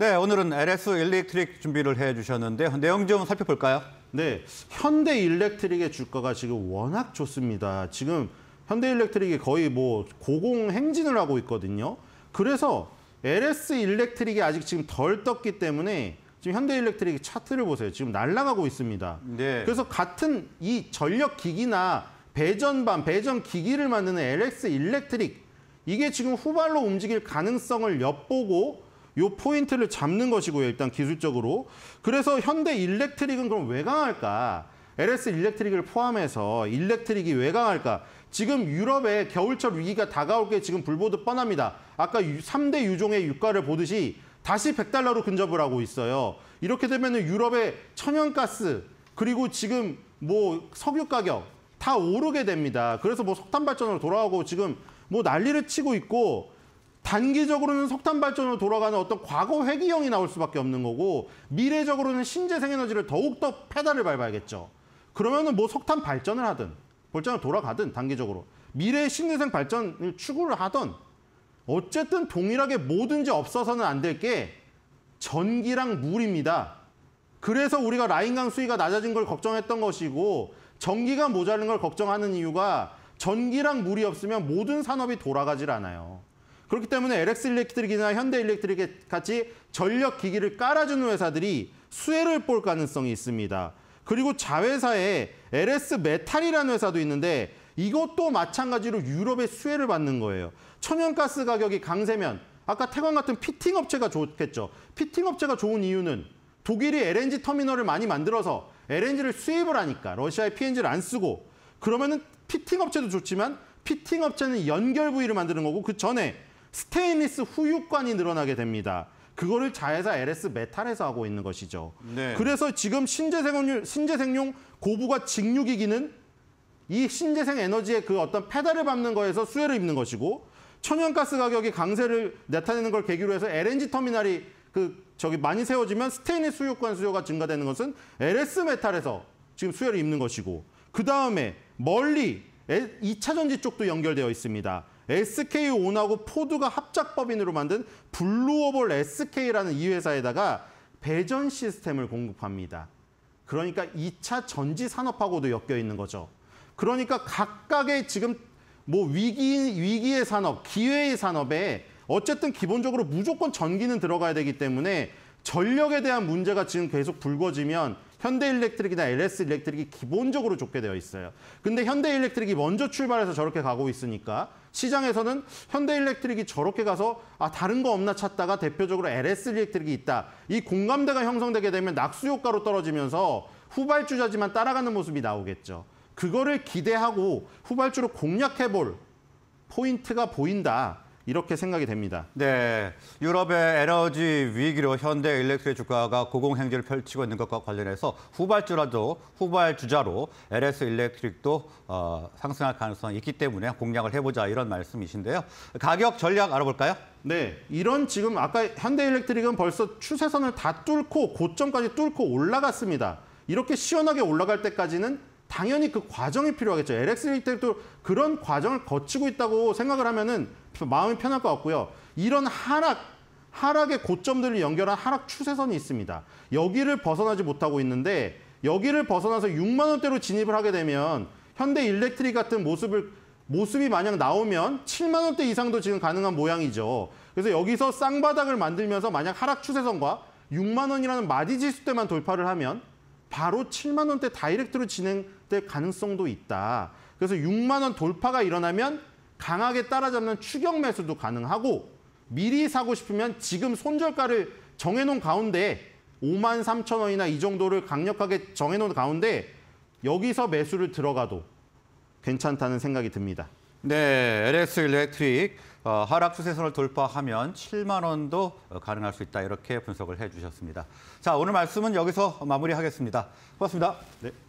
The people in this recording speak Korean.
네, 오늘은 LS 일렉트릭 준비를 해주셨는데 내용 좀 살펴볼까요? 네, 현대 일렉트릭의 주가가 지금 워낙 좋습니다. 지금 현대 일렉트릭이 거의 뭐 고공 행진을 하고 있거든요. 그래서 LS 일렉트릭이 아직 지금 덜 떴기 때문에 지금 현대 일렉트릭 의 차트를 보세요. 지금 날아가고 있습니다. 네. 그래서 같은 이 전력 기기나 배전반, 배전 기기를 만드는 LS 일렉트릭 이게 지금 후발로 움직일 가능성을 엿보고 요 포인트를 잡는 것이고요. 일단 기술적으로. 그래서 현대 일렉트릭은 그럼 왜 강할까? LS 일렉트릭을 포함해서 일렉트릭이 왜 강할까? 지금 유럽의 겨울철 위기가 다가올 게 지금 불보듯 뻔합니다. 아까 3대 유종의 유가를 보듯이 다시 100달러로 근접을 하고 있어요. 이렇게 되면 유럽의 천연가스 그리고 지금 뭐 석유 가격 다 오르게 됩니다. 그래서 뭐 석탄 발전으로 돌아가고 지금 뭐 난리를 치고 있고 단기적으로는 석탄 발전으로 돌아가는 어떤 과거 회귀형이 나올 수밖에 없는 거고 미래적으로는 신재생 에너지를 더욱더 페달을 밟아야겠죠. 그러면은 뭐 석탄 발전을 하든 발전을 돌아가든 단기적으로 미래 신재생 발전을 추구를 하던 어쨌든 동일하게 뭐든지 없어서는 안 될 게 전기랑 물입니다. 그래서 우리가 라인강 수위가 낮아진 걸 걱정했던 것이고 전기가 모자른 걸 걱정하는 이유가 전기랑 물이 없으면 모든 산업이 돌아가질 않아요. 그렇기 때문에 LX 일렉트릭이나 현대 일렉트릭 같이 전력 기기를 깔아주는 회사들이 수혜를 볼 가능성이 있습니다. 그리고 자회사에 LS 메탈이라는 회사도 있는데 이것도 마찬가지로 유럽의 수혜를 받는 거예요. 천연가스 가격이 강세면 아까 태광 같은 피팅 업체가 좋겠죠. 피팅 업체가 좋은 이유는 독일이 LNG 터미널을 많이 만들어서 LNG를 수입을 하니까 러시아의 PNG를 안 쓰고 그러면은 피팅 업체도 좋지만 피팅 업체는 연결 부위를 만드는 거고 그 전에 스테인리스 후유관이 늘어나게 됩니다. 그거를 자회사 LS 메탈에서 하고 있는 것이죠. 네. 그래서 지금 신재생용, 신재생용 고부가 직류기기는 이 신재생 에너지의 그 어떤 페달을 밟는 거에서 수혜를 입는 것이고 천연가스 가격이 강세를 나타내는 걸 계기로 해서 LNG 터미널이 그 저기 많이 세워지면 스테인리스 수유권 수요가 증가되는 것은 LS 메탈에서 지금 수혜를 입는 것이고 그 다음에 멀리 2차 전지 쪽도 연결되어 있습니다. SK 온하고 포드가 합작법인으로 만든 블루오볼 SK라는 이 회사에다가 배전 시스템을 공급합니다. 그러니까 2차 전지 산업하고도 엮여 있는 거죠. 그러니까 각각의 지금 뭐 위기, 위기의 산업, 기회의 산업에 어쨌든 기본적으로 무조건 전기는 들어가야 되기 때문에 전력에 대한 문제가 지금 계속 불거지면 현대일렉트릭이나 LS 일렉트릭이 기본적으로 좋게 되어 있어요. 근데 현대일렉트릭이 먼저 출발해서 저렇게 가고 있으니까 시장에서는 현대일렉트릭이 저렇게 가서 아 다른 거 없나 찾다가 대표적으로 LS 일렉트릭이 있다. 이 공감대가 형성되게 되면 낙수 효과로 떨어지면서 후발주자지만 따라가는 모습이 나오겠죠. 그거를 기대하고 후발주로 공략해볼 포인트가 보인다. 이렇게 생각이 됩니다. 네, 유럽의 에너지 위기로 현대 일렉트릭 주가가 고공행진을 펼치고 있는 것과 관련해서 후발주라도 후발주자로 LS 일렉트릭도 어, 상승할 가능성이 있기 때문에 공략을 해보자 이런 말씀이신데요. 가격 전략 알아볼까요? 네, 이런 지금 아까 현대일렉트릭은 벌써 추세선을 다 뚫고 고점까지 뚫고 올라갔습니다. 이렇게 시원하게 올라갈 때까지는 당연히 그 과정이 필요하겠죠. LX 힐텍도 그런 과정을 거치고 있다고 생각을 하면은 마음이 편할 것 같고요. 이런 하락, 하락의 고점들을 연결한 하락 추세선이 있습니다. 여기를 벗어나지 못하고 있는데 여기를 벗어나서 6만 원대로 진입을 하게 되면 현대 일렉트릭 같은 모습을 모습이 만약 나오면 7만 원대 이상도 지금 가능한 모양이죠. 그래서 여기서 쌍바닥을 만들면서 만약 하락 추세선과 6만 원이라는 마디 지수 때만 돌파를 하면 바로 7만 원대 다이렉트로 진행될 가능성도 있다. 그래서 6만 원 돌파가 일어나면 강하게 따라잡는 추격 매수도 가능하고 미리 사고 싶으면 지금 손절가를 정해놓은 가운데 5만 3천 원이나 이 정도를 강력하게 정해놓은 가운데 여기서 매수를 들어가도 괜찮다는 생각이 듭니다. 네, l s 일렉트릭 어, 하락 추세선을 돌파하면 7만 원도 가능할 수 있다 이렇게 분석을 해주셨습니다. 자 오늘 말씀은 여기서 마무리하겠습니다. 고맙습니다. 네.